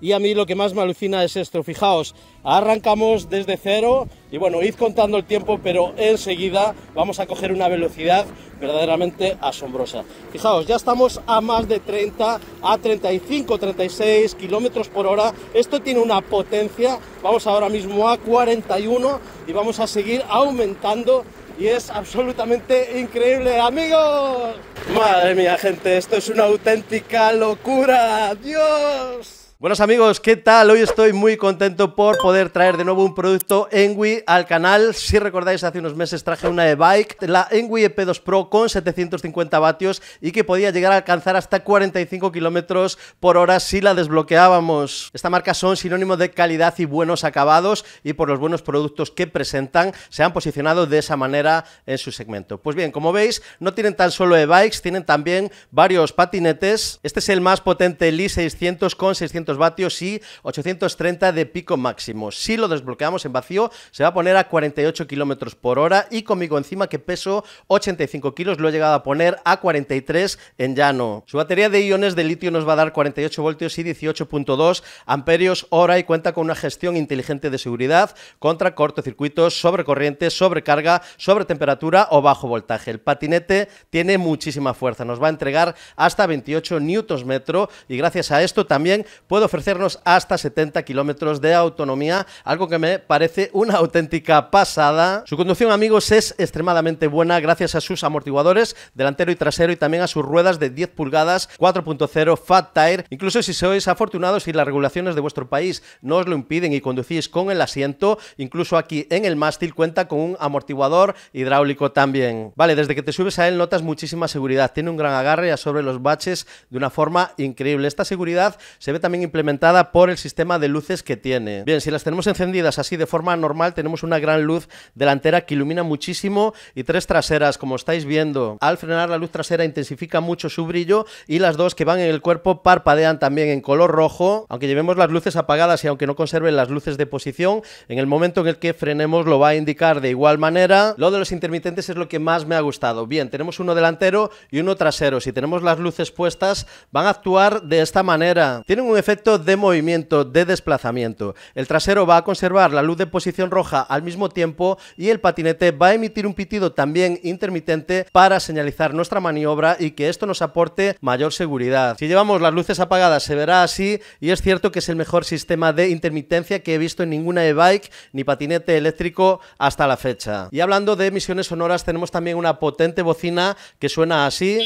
Y a mí lo que más me alucina es esto, fijaos, arrancamos desde cero y bueno, id contando el tiempo, pero enseguida vamos a coger una velocidad verdaderamente asombrosa. Fijaos, ya estamos a más de 30, a 35, 36 kilómetros por hora. Esto tiene una potencia, vamos ahora mismo a 41 y vamos a seguir aumentando y es absolutamente increíble, amigos. Madre mía, gente, esto es una auténtica locura. Dios. Buenos amigos, ¿qué tal? Hoy estoy muy contento por poder traer de nuevo un producto Enwi al canal. Si recordáis, hace unos meses traje una e-bike, la Enwi EP2 Pro con 750 vatios y que podía llegar a alcanzar hasta 45 kilómetros por hora si la desbloqueábamos. Esta marca son sinónimo de calidad y buenos acabados y por los buenos productos que presentan se han posicionado de esa manera en su segmento. Pues bien, como veis, no tienen tan solo e-bikes, tienen también varios patinetes. Este es el más potente, el 600 con 600 vatios y 830 de pico máximo. Si lo desbloqueamos en vacío, se va a poner a 48 kilómetros por hora y conmigo encima que peso 85 kilos, lo he llegado a poner a 43 en llano. Su batería de iones de litio nos va a dar 48 voltios y 18.2 amperios hora y cuenta con una gestión inteligente de seguridad contra cortocircuitos, sobrecorriente, sobrecarga, sobre temperatura o bajo voltaje. El patinete tiene muchísima fuerza, nos va a entregar hasta 28 newtons metro y gracias a esto también puede puede ofrecernos hasta 70 kilómetros de autonomía, algo que me parece una auténtica pasada. Su conducción, amigos, es extremadamente buena gracias a sus amortiguadores delantero y trasero y también a sus ruedas de 10 pulgadas 4.0 Fat Tire. Incluso si sois afortunados y las regulaciones de vuestro país no os lo impiden y conducís con el asiento, incluso aquí en el mástil cuenta con un amortiguador hidráulico también. Vale, desde que te subes a él notas muchísima seguridad. Tiene un gran agarre sobre los baches de una forma increíble. Esta seguridad se ve también implementada por el sistema de luces que tiene. Bien, si las tenemos encendidas así de forma normal, tenemos una gran luz delantera que ilumina muchísimo y tres traseras, como estáis viendo. Al frenar, la luz trasera intensifica mucho su brillo y las dos que van en el cuerpo parpadean también en color rojo. Aunque llevemos las luces apagadas y aunque no conserven las luces de posición, en el momento en el que frenemos lo va a indicar de igual manera. Lo de los intermitentes es lo que más me ha gustado. Bien, tenemos uno delantero y uno trasero. Si tenemos las luces puestas, van a actuar de esta manera. Tienen un efecto de movimiento, de desplazamiento. El trasero va a conservar la luz de posición roja al mismo tiempo y el patinete va a emitir un pitido también intermitente para señalizar nuestra maniobra y que esto nos aporte mayor seguridad. Si llevamos las luces apagadas se verá así y es cierto que es el mejor sistema de intermitencia que he visto en ninguna e-bike ni patinete eléctrico hasta la fecha. Y hablando de emisiones sonoras tenemos también una potente bocina que suena así.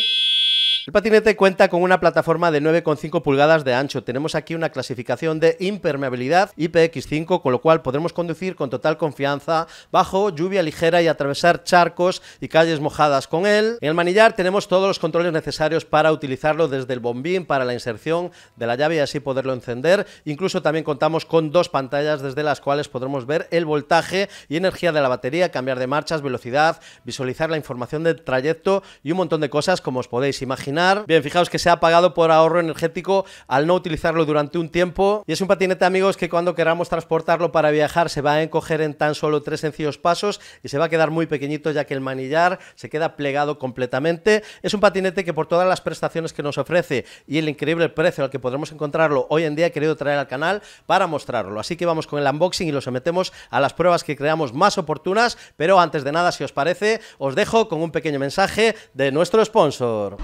El patinete cuenta con una plataforma de 9,5 pulgadas de ancho. Tenemos aquí una clasificación de impermeabilidad IPX5, con lo cual podremos conducir con total confianza bajo lluvia ligera y atravesar charcos y calles mojadas con él. En el manillar tenemos todos los controles necesarios para utilizarlo desde el bombín para la inserción de la llave y así poderlo encender. Incluso también contamos con dos pantallas desde las cuales podremos ver el voltaje y energía de la batería, cambiar de marchas, velocidad, visualizar la información del trayecto y un montón de cosas como os podéis imaginar Bien, fijaos que se ha pagado por ahorro energético al no utilizarlo durante un tiempo. Y es un patinete, amigos, que cuando queramos transportarlo para viajar se va a encoger en tan solo tres sencillos pasos y se va a quedar muy pequeñito ya que el manillar se queda plegado completamente. Es un patinete que por todas las prestaciones que nos ofrece y el increíble precio al que podremos encontrarlo hoy en día he querido traer al canal para mostrarlo. Así que vamos con el unboxing y lo sometemos a las pruebas que creamos más oportunas, pero antes de nada, si os parece, os dejo con un pequeño mensaje de nuestro sponsor.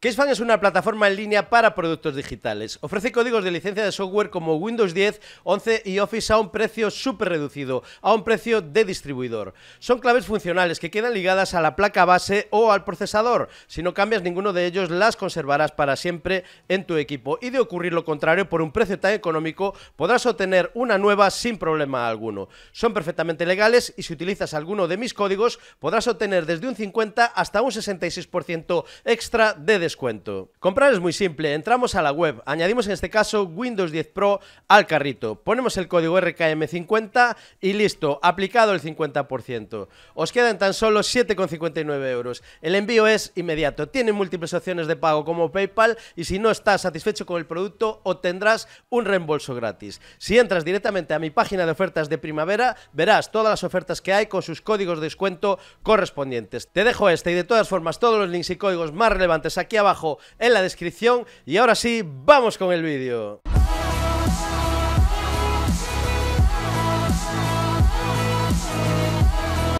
Casefan es una plataforma en línea para productos digitales. Ofrece códigos de licencia de software como Windows 10, 11 y Office a un precio súper reducido, a un precio de distribuidor. Son claves funcionales que quedan ligadas a la placa base o al procesador. Si no cambias ninguno de ellos, las conservarás para siempre en tu equipo. Y de ocurrir lo contrario, por un precio tan económico, podrás obtener una nueva sin problema alguno. Son perfectamente legales y si utilizas alguno de mis códigos, podrás obtener desde un 50 hasta un 66% extra de descuento descuento. Comprar es muy simple, entramos a la web, añadimos en este caso Windows 10 Pro al carrito, ponemos el código RKM50 y listo, aplicado el 50%. Os quedan tan solo 7,59 euros. El envío es inmediato, tiene múltiples opciones de pago como PayPal y si no estás satisfecho con el producto obtendrás un reembolso gratis. Si entras directamente a mi página de ofertas de primavera, verás todas las ofertas que hay con sus códigos de descuento correspondientes. Te dejo este y de todas formas todos los links y códigos más relevantes aquí abajo en la descripción y ahora sí, vamos con el vídeo.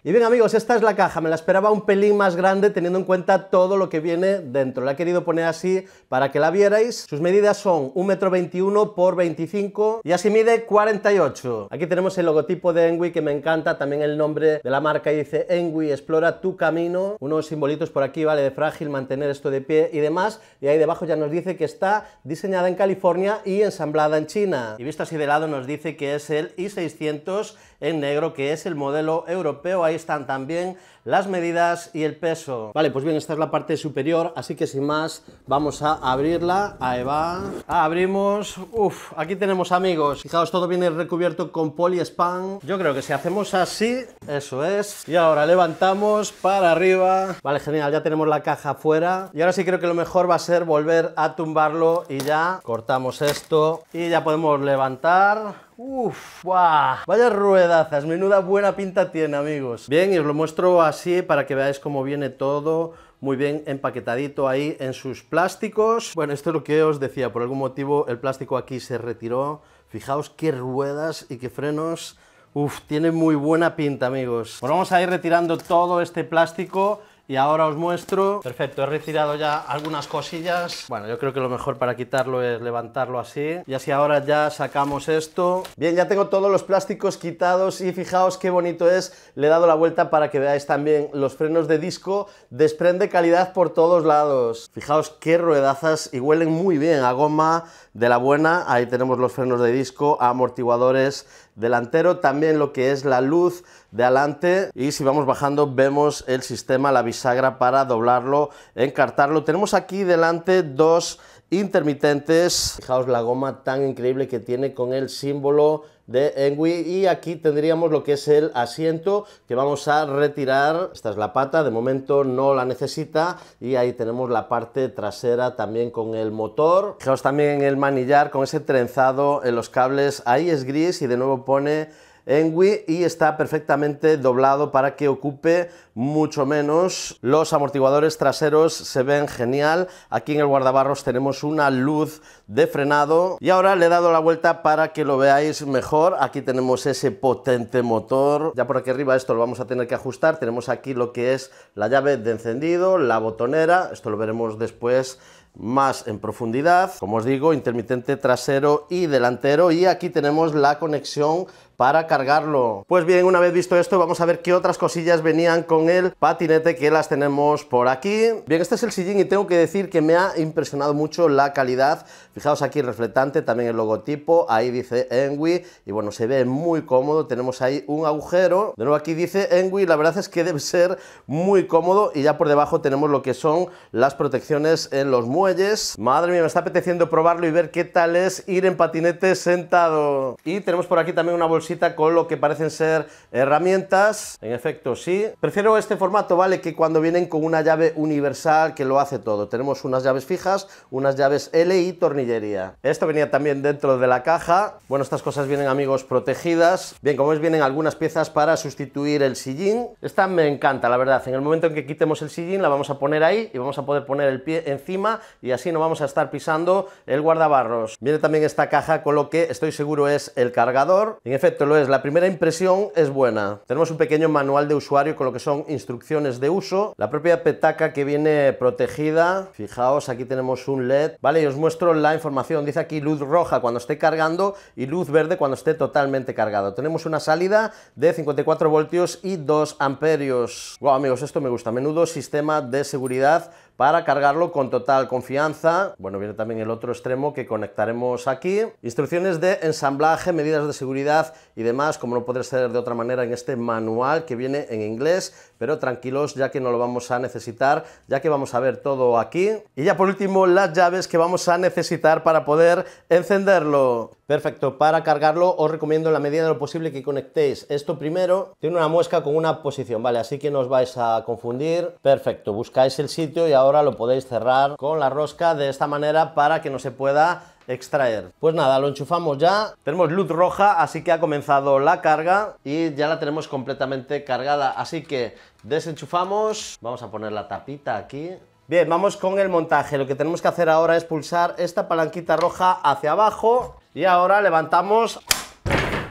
Y bien amigos, esta es la caja, me la esperaba un pelín más grande teniendo en cuenta todo lo que viene dentro. La he querido poner así para que la vierais. Sus medidas son 1,21 x 25 y así mide 48. Aquí tenemos el logotipo de Enwi que me encanta, también el nombre de la marca y dice Enwi, explora tu camino. Unos simbolitos por aquí, vale, de frágil, mantener esto de pie y demás. Y ahí debajo ya nos dice que está diseñada en California y ensamblada en China. Y visto así de lado nos dice que es el i600 en negro, que es el modelo europeo. Ahí están también las medidas y el peso. Vale, pues bien, esta es la parte superior, así que sin más vamos a abrirla. Ahí va. Abrimos. Uf, aquí tenemos amigos. Fijaos, todo viene recubierto con poliespan. Yo creo que si hacemos así, eso es. Y ahora levantamos para arriba. Vale, genial, ya tenemos la caja fuera. Y ahora sí creo que lo mejor va a ser volver a tumbarlo y ya cortamos esto y ya podemos levantar. Uf, ¡buah! Vaya ruedazas, menuda buena pinta tiene, amigos. Bien, y os lo muestro a así para que veáis cómo viene todo muy bien empaquetadito ahí en sus plásticos. Bueno, esto es lo que os decía, por algún motivo el plástico aquí se retiró. Fijaos qué ruedas y qué frenos. Uf, tiene muy buena pinta, amigos. vamos a ir retirando todo este plástico y ahora os muestro, perfecto, he retirado ya algunas cosillas. Bueno, yo creo que lo mejor para quitarlo es levantarlo así. Y así ahora ya sacamos esto. Bien, ya tengo todos los plásticos quitados y fijaos qué bonito es. Le he dado la vuelta para que veáis también los frenos de disco. Desprende calidad por todos lados. Fijaos qué ruedazas y huelen muy bien a goma de la buena. Ahí tenemos los frenos de disco, amortiguadores delantero, también lo que es la luz de adelante y si vamos bajando vemos el sistema, la bisagra para doblarlo, encartarlo. Tenemos aquí delante dos intermitentes. Fijaos la goma tan increíble que tiene con el símbolo de Enwi y aquí tendríamos lo que es el asiento que vamos a retirar. Esta es la pata, de momento no la necesita y ahí tenemos la parte trasera también con el motor. Fijaos también el manillar con ese trenzado en los cables, ahí es gris y de nuevo pone wii y está perfectamente doblado para que ocupe mucho menos. Los amortiguadores traseros se ven genial. Aquí en el guardabarros tenemos una luz de frenado y ahora le he dado la vuelta para que lo veáis mejor. Aquí tenemos ese potente motor. Ya por aquí arriba esto lo vamos a tener que ajustar. Tenemos aquí lo que es la llave de encendido, la botonera. Esto lo veremos después más en profundidad. Como os digo, intermitente trasero y delantero. Y aquí tenemos la conexión para cargarlo. Pues bien, una vez visto esto, vamos a ver qué otras cosillas venían con el patinete que las tenemos por aquí. Bien, este es el sillín y tengo que decir que me ha impresionado mucho la calidad. Fijaos aquí el reflectante, también el logotipo, ahí dice Enwi y bueno, se ve muy cómodo, tenemos ahí un agujero. De nuevo aquí dice Enwi, la verdad es que debe ser muy cómodo y ya por debajo tenemos lo que son las protecciones en los muelles. Madre mía, me está apeteciendo probarlo y ver qué tal es ir en patinete sentado. Y tenemos por aquí también una bolsita con lo que parecen ser herramientas. En efecto, sí. Prefiero este formato, ¿vale? Que cuando vienen con una llave universal que lo hace todo. Tenemos unas llaves fijas, unas llaves L y tornillería. Esto venía también dentro de la caja. Bueno, estas cosas vienen, amigos, protegidas. Bien, como veis, vienen algunas piezas para sustituir el sillín. Esta me encanta, la verdad. En el momento en que quitemos el sillín, la vamos a poner ahí y vamos a poder poner el pie encima y así no vamos a estar pisando el guardabarros. Viene también esta caja con lo que estoy seguro es el cargador. En efecto, lo es, la primera impresión es buena. Tenemos un pequeño manual de usuario con lo que son instrucciones de uso, la propia petaca que viene protegida, fijaos aquí tenemos un LED, vale, y os muestro la información, dice aquí luz roja cuando esté cargando y luz verde cuando esté totalmente cargado. Tenemos una salida de 54 voltios y 2 amperios. Wow amigos, esto me gusta, menudo sistema de seguridad para cargarlo con total confianza. Bueno, viene también el otro extremo que conectaremos aquí. Instrucciones de ensamblaje, medidas de seguridad y demás, como no podré ser de otra manera en este manual que viene en inglés, pero tranquilos ya que no lo vamos a necesitar, ya que vamos a ver todo aquí. Y ya por último, las llaves que vamos a necesitar para poder encenderlo. Perfecto, para cargarlo os recomiendo en la medida de lo posible que conectéis esto primero. Tiene una muesca con una posición, ¿vale? Así que no os vais a confundir. Perfecto, buscáis el sitio y ahora lo podéis cerrar con la rosca de esta manera para que no se pueda extraer. Pues nada, lo enchufamos ya, tenemos luz roja, así que ha comenzado la carga y ya la tenemos completamente cargada, así que desenchufamos, vamos a poner la tapita aquí. Bien, vamos con el montaje, lo que tenemos que hacer ahora es pulsar esta palanquita roja hacia abajo y ahora levantamos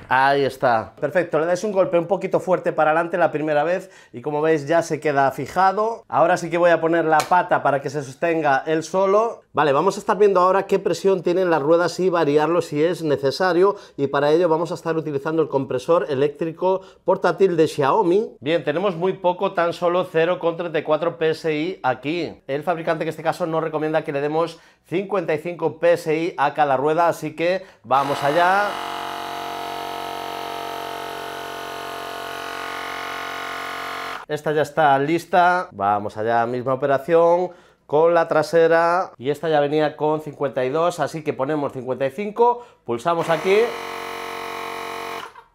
Ahí está. Perfecto, le dais un golpe un poquito fuerte para adelante la primera vez y como veis ya se queda fijado. Ahora sí que voy a poner la pata para que se sostenga él solo. Vale, vamos a estar viendo ahora qué presión tienen las ruedas y variarlo si es necesario y para ello vamos a estar utilizando el compresor eléctrico portátil de Xiaomi. Bien, tenemos muy poco, tan solo 0,34 PSI aquí. El fabricante en este caso no recomienda que le demos 55 PSI a cada rueda, así que vamos allá. Esta ya está lista, vamos allá, misma operación con la trasera y esta ya venía con 52, así que ponemos 55, pulsamos aquí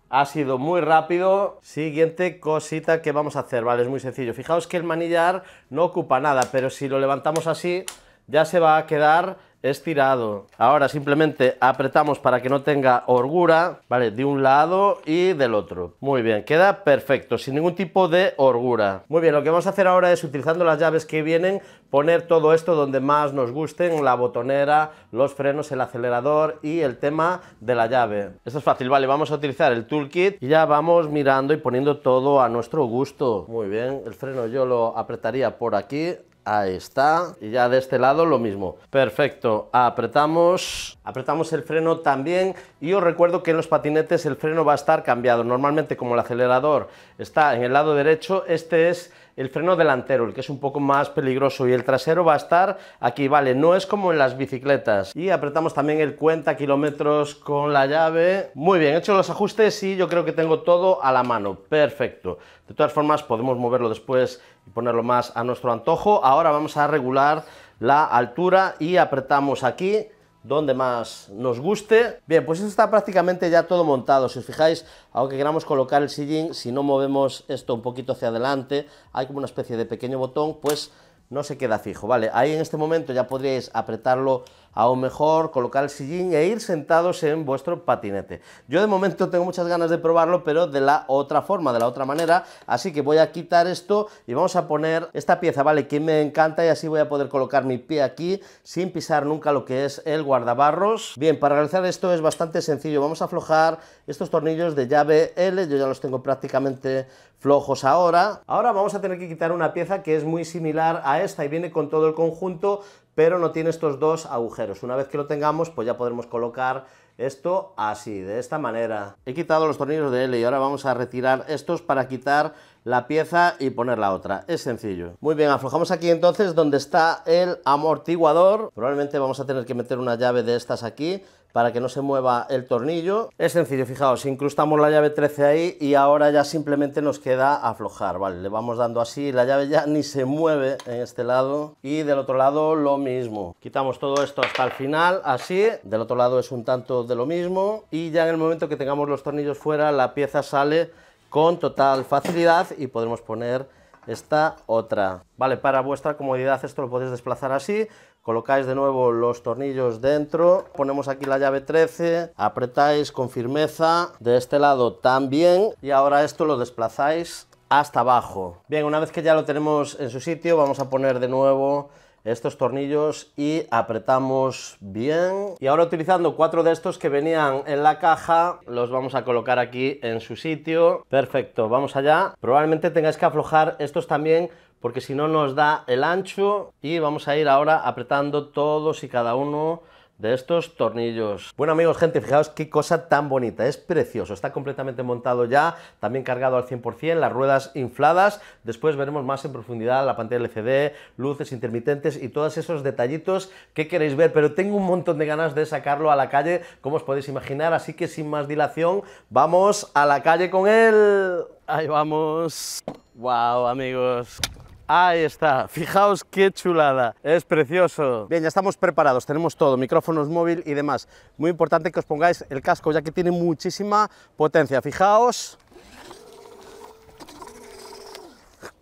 ha sido muy rápido. Siguiente cosita que vamos a hacer, ¿vale? Es muy sencillo. Fijaos que el manillar no ocupa nada, pero si lo levantamos así, ya se va a quedar estirado. Ahora simplemente apretamos para que no tenga orgura ¿vale? De un lado y del otro. Muy bien, queda perfecto, sin ningún tipo de orgura Muy bien, lo que vamos a hacer ahora es, utilizando las llaves que vienen, poner todo esto donde más nos gusten, la botonera, los frenos, el acelerador y el tema de la llave. Esto es fácil, vale, vamos a utilizar el toolkit y ya vamos mirando y poniendo todo a nuestro gusto. Muy bien, el freno yo lo apretaría por aquí, Ahí está. Y ya de este lado lo mismo. Perfecto. Apretamos. Apretamos el freno también. Y os recuerdo que en los patinetes el freno va a estar cambiado. Normalmente como el acelerador está en el lado derecho, este es el freno delantero, el que es un poco más peligroso, y el trasero va a estar aquí, vale, no es como en las bicicletas. Y apretamos también el cuenta kilómetros con la llave. Muy bien, he hecho los ajustes y yo creo que tengo todo a la mano, perfecto. De todas formas, podemos moverlo después y ponerlo más a nuestro antojo. Ahora vamos a regular la altura y apretamos aquí donde más nos guste. Bien, pues esto está prácticamente ya todo montado. Si os fijáis, aunque queramos colocar el sillín, si no movemos esto un poquito hacia adelante, hay como una especie de pequeño botón, pues no se queda fijo, ¿vale? Ahí en este momento ya podríais apretarlo aún mejor, colocar el sillín e ir sentados en vuestro patinete. Yo de momento tengo muchas ganas de probarlo, pero de la otra forma, de la otra manera, así que voy a quitar esto y vamos a poner esta pieza, ¿vale? Que me encanta y así voy a poder colocar mi pie aquí sin pisar nunca lo que es el guardabarros. Bien, para realizar esto es bastante sencillo, vamos a aflojar estos tornillos de llave L, yo ya los tengo prácticamente flojos ahora. Ahora vamos a tener que quitar una pieza que es muy similar a esta y viene con todo el conjunto, pero no tiene estos dos agujeros. Una vez que lo tengamos, pues ya podremos colocar esto así, de esta manera. He quitado los tornillos de L y ahora vamos a retirar estos para quitar la pieza y poner la otra. Es sencillo. Muy bien, aflojamos aquí entonces donde está el amortiguador. Probablemente vamos a tener que meter una llave de estas aquí para que no se mueva el tornillo. Es sencillo, fijaos, incrustamos la llave 13 ahí y ahora ya simplemente nos queda aflojar, ¿vale? Le vamos dando así, la llave ya ni se mueve en este lado y del otro lado lo mismo. Quitamos todo esto hasta el final, así, del otro lado es un tanto de lo mismo y ya en el momento que tengamos los tornillos fuera la pieza sale con total facilidad y podemos poner esta otra. Vale, para vuestra comodidad esto lo podéis desplazar así colocáis de nuevo los tornillos dentro, ponemos aquí la llave 13, apretáis con firmeza, de este lado también, y ahora esto lo desplazáis hasta abajo. Bien, una vez que ya lo tenemos en su sitio, vamos a poner de nuevo estos tornillos y apretamos bien. Y ahora utilizando cuatro de estos que venían en la caja, los vamos a colocar aquí en su sitio. Perfecto, vamos allá. Probablemente tengáis que aflojar estos también porque si no nos da el ancho y vamos a ir ahora apretando todos y cada uno de estos tornillos. Bueno amigos, gente, fijaos qué cosa tan bonita, es precioso, está completamente montado ya, también cargado al 100%, las ruedas infladas, después veremos más en profundidad la pantalla LCD, luces intermitentes y todos esos detallitos que queréis ver, pero tengo un montón de ganas de sacarlo a la calle, como os podéis imaginar, así que sin más dilación, vamos a la calle con él. Ahí vamos. Wow, amigos. Ahí está, fijaos qué chulada, es precioso. Bien, ya estamos preparados, tenemos todo, micrófonos móvil y demás. Muy importante que os pongáis el casco, ya que tiene muchísima potencia. Fijaos.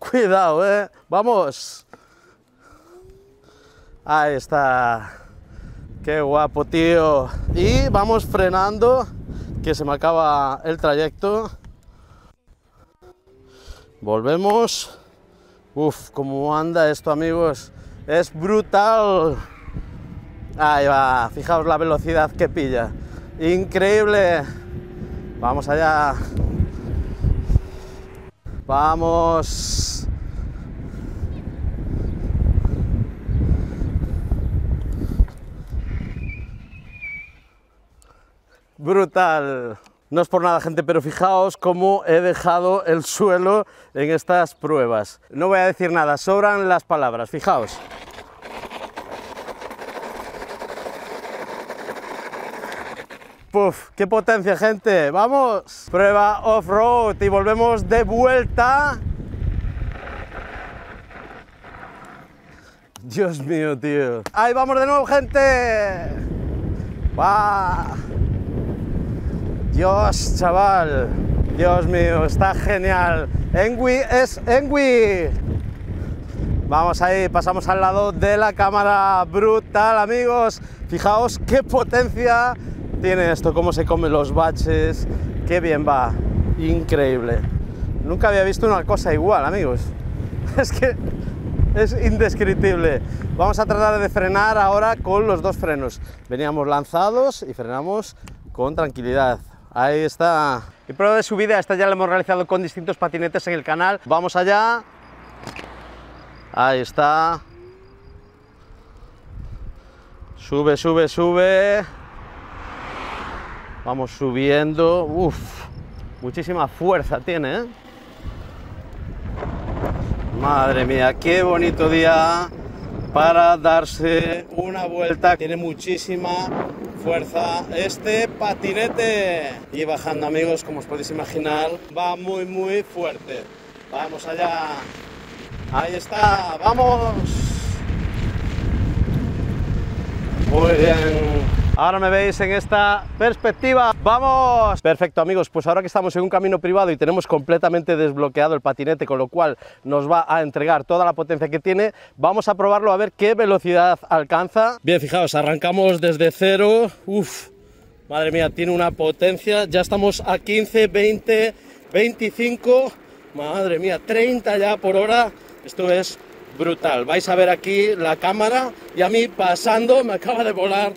Cuidado, ¿eh? Vamos. Ahí está. Qué guapo, tío. Y vamos frenando, que se me acaba el trayecto. Volvemos. Uf, cómo anda esto, amigos. Es brutal. Ahí va, fijaos la velocidad que pilla. Increíble. Vamos allá. Vamos. Brutal. No es por nada, gente, pero fijaos cómo he dejado el suelo en estas pruebas. No voy a decir nada, sobran las palabras, fijaos. ¡Puf! ¡Qué potencia, gente! ¡Vamos! Prueba off-road y volvemos de vuelta. Dios mío, tío. ¡Ahí vamos de nuevo, gente! ¡Va! Dios, chaval. Dios mío, está genial. Engui es Engui. Vamos ahí, pasamos al lado de la cámara brutal, amigos. Fijaos qué potencia tiene esto, cómo se comen los baches. Qué bien va. Increíble. Nunca había visto una cosa igual, amigos. Es que es indescriptible. Vamos a tratar de frenar ahora con los dos frenos. Veníamos lanzados y frenamos con tranquilidad. Ahí está. Y prueba de subida, esta ya la hemos realizado con distintos patinetes en el canal. Vamos allá. Ahí está. Sube, sube, sube. Vamos subiendo. Uf, muchísima fuerza tiene, ¿eh? Madre mía, qué bonito día para darse una vuelta. Tiene muchísima fuerza este patinete. Y bajando amigos, como os podéis imaginar, va muy muy fuerte. Vamos allá. Ahí está, vamos. Muy bien. Ahora me veis en esta perspectiva. ¡Vamos! Perfecto, amigos, pues ahora que estamos en un camino privado y tenemos completamente desbloqueado el patinete, con lo cual nos va a entregar toda la potencia que tiene, vamos a probarlo a ver qué velocidad alcanza. Bien, fijaos, arrancamos desde cero. Uf, madre mía, tiene una potencia. Ya estamos a 15, 20, 25, madre mía, 30 ya por hora. Esto es brutal. Vais a ver aquí la cámara y a mí pasando me acaba de volar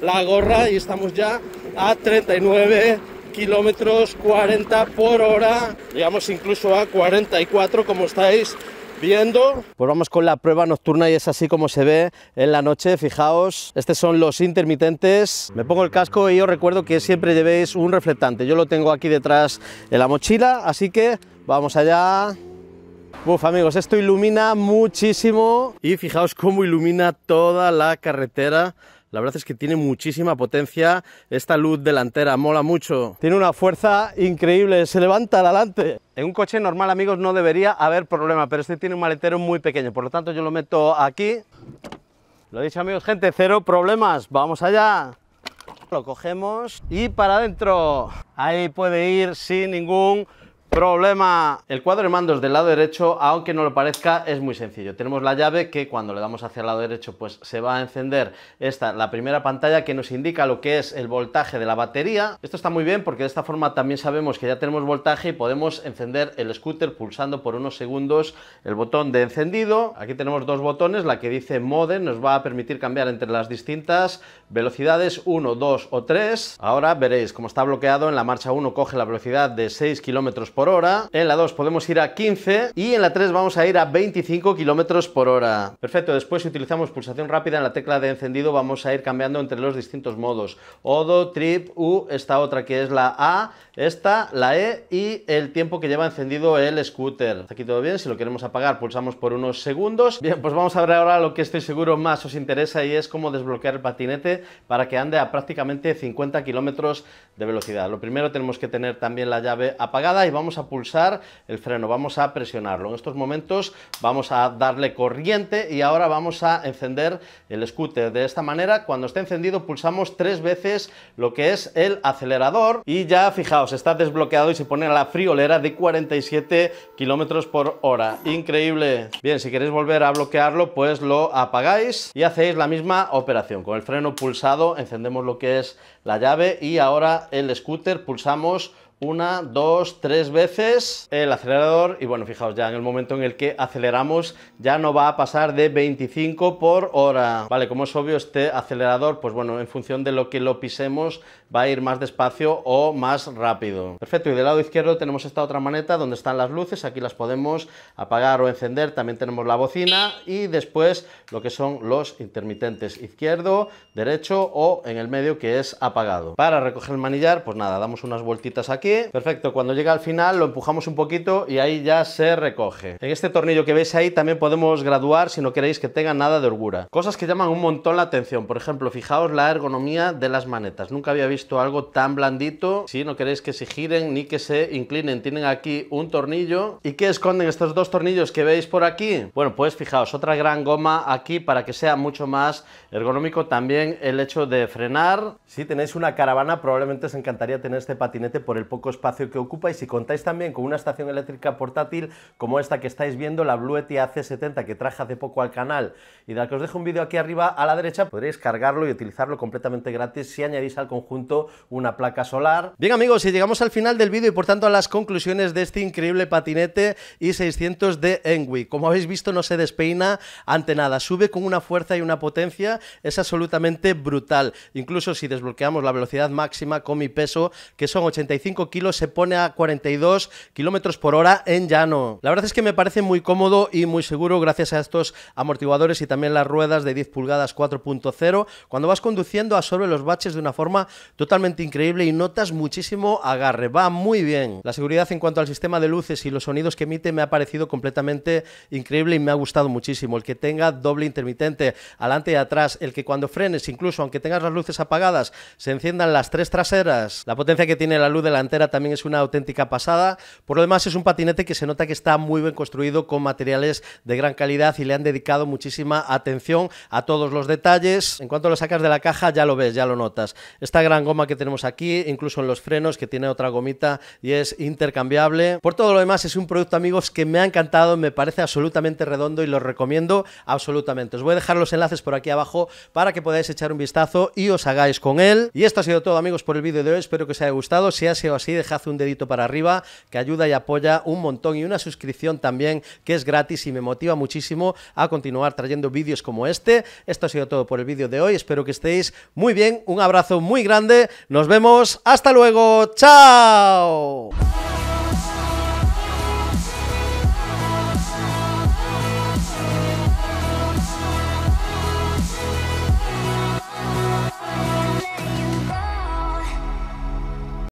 la gorra y estamos ya a 39 kilómetros 40 por hora, llegamos incluso a 44 como estáis viendo. Pues vamos con la prueba nocturna y es así como se ve en la noche, fijaos, estos son los intermitentes. Me pongo el casco y os recuerdo que siempre llevéis un reflectante, yo lo tengo aquí detrás en la mochila, así que vamos allá. Uf, amigos, esto ilumina muchísimo y fijaos cómo ilumina toda la carretera la verdad es que tiene muchísima potencia. Esta luz delantera mola mucho. Tiene una fuerza increíble, se levanta adelante. En un coche normal, amigos, no debería haber problema, pero este tiene un maletero muy pequeño. Por lo tanto, yo lo meto aquí. Lo he dicho, amigos, gente, cero problemas. Vamos allá. Lo cogemos y para adentro. Ahí puede ir sin ningún Problema. El cuadro de mandos del lado derecho, aunque no lo parezca, es muy sencillo. Tenemos la llave que cuando le damos hacia el lado derecho, pues se va a encender esta, la primera pantalla que nos indica lo que es el voltaje de la batería. Esto está muy bien porque de esta forma también sabemos que ya tenemos voltaje y podemos encender el scooter pulsando por unos segundos el botón de encendido. Aquí tenemos dos botones, la que dice mode nos va a permitir cambiar entre las distintas velocidades 1, 2 o 3. Ahora veréis cómo está bloqueado en la marcha 1 coge la velocidad de 6 kilómetros por hora. En la 2 podemos ir a 15 y en la 3 vamos a ir a 25 kilómetros por hora. Perfecto, después si utilizamos pulsación rápida en la tecla de encendido vamos a ir cambiando entre los distintos modos. Odo, Trip, U, esta otra que es la A, esta, la E y el tiempo que lleva encendido el scooter. aquí todo bien, si lo queremos apagar pulsamos por unos segundos. Bien, pues vamos a ver ahora lo que estoy seguro más os interesa y es cómo desbloquear el patinete para que ande a prácticamente 50 kilómetros de velocidad. Lo primero tenemos que tener también la llave apagada y vamos a pulsar el freno, vamos a presionarlo. En estos momentos vamos a darle corriente y ahora vamos a encender el scooter. De esta manera, cuando esté encendido, pulsamos tres veces lo que es el acelerador y ya fijaos, está desbloqueado y se pone a la friolera de 47 kilómetros por hora. Increíble. Bien, si queréis volver a bloquearlo, pues lo apagáis y hacéis la misma operación. Con el freno pulsado encendemos lo que es la llave y ahora el scooter pulsamos una, dos, tres veces el acelerador y bueno, fijaos ya en el momento en el que aceleramos ya no va a pasar de 25 por hora. Vale, como es obvio este acelerador, pues bueno, en función de lo que lo pisemos va a ir más despacio o más rápido. Perfecto, y del lado izquierdo tenemos esta otra maneta donde están las luces, aquí las podemos apagar o encender, también tenemos la bocina y después lo que son los intermitentes izquierdo, derecho o en el medio que es apagado. Para recoger el manillar, pues nada, damos unas vueltitas aquí Perfecto, cuando llega al final lo empujamos un poquito y ahí ya se recoge. En este tornillo que veis ahí también podemos graduar si no queréis que tenga nada de holgura. Cosas que llaman un montón la atención. Por ejemplo, fijaos la ergonomía de las manetas. Nunca había visto algo tan blandito. Si no queréis que se giren ni que se inclinen, tienen aquí un tornillo. ¿Y qué esconden estos dos tornillos que veis por aquí? Bueno, pues fijaos, otra gran goma aquí para que sea mucho más ergonómico también el hecho de frenar. Si tenéis una caravana, probablemente os encantaría tener este patinete por el poco espacio que ocupa y si contáis también con una estación eléctrica portátil como esta que estáis viendo, la Blue ac 70 que traje hace poco al canal y de la que os dejo un vídeo aquí arriba a la derecha, podréis cargarlo y utilizarlo completamente gratis si añadís al conjunto una placa solar. Bien amigos, y llegamos al final del vídeo y por tanto a las conclusiones de este increíble patinete y 600 de Enwi. Como habéis visto no se despeina ante nada, sube con una fuerza y una potencia, es absolutamente brutal. Incluso si desbloqueamos la velocidad máxima con mi peso, que son 85 kilos se pone a 42 kilómetros por hora en llano. La verdad es que me parece muy cómodo y muy seguro gracias a estos amortiguadores y también las ruedas de 10 pulgadas 4.0. Cuando vas conduciendo absorbe los baches de una forma totalmente increíble y notas muchísimo agarre. Va muy bien. La seguridad en cuanto al sistema de luces y los sonidos que emite me ha parecido completamente increíble y me ha gustado muchísimo. El que tenga doble intermitente adelante y atrás, el que cuando frenes, incluso aunque tengas las luces apagadas, se enciendan las tres traseras. La potencia que tiene la luz delantera también es una auténtica pasada. Por lo demás, es un patinete que se nota que está muy bien construido con materiales de gran calidad y le han dedicado muchísima atención a todos los detalles. En cuanto lo sacas de la caja, ya lo ves, ya lo notas. Esta gran goma que tenemos aquí, incluso en los frenos, que tiene otra gomita y es intercambiable. Por todo lo demás, es un producto, amigos, que me ha encantado, me parece absolutamente redondo y lo recomiendo absolutamente. Os voy a dejar los enlaces por aquí abajo para que podáis echar un vistazo y os hagáis con él. Y esto ha sido todo, amigos, por el vídeo de hoy. Espero que os haya gustado. Si ha sido así, dejad un dedito para arriba que ayuda y apoya un montón y una suscripción también que es gratis y me motiva muchísimo a continuar trayendo vídeos como este. Esto ha sido todo por el vídeo de hoy, espero que estéis muy bien, un abrazo muy grande, nos vemos, hasta luego, chao.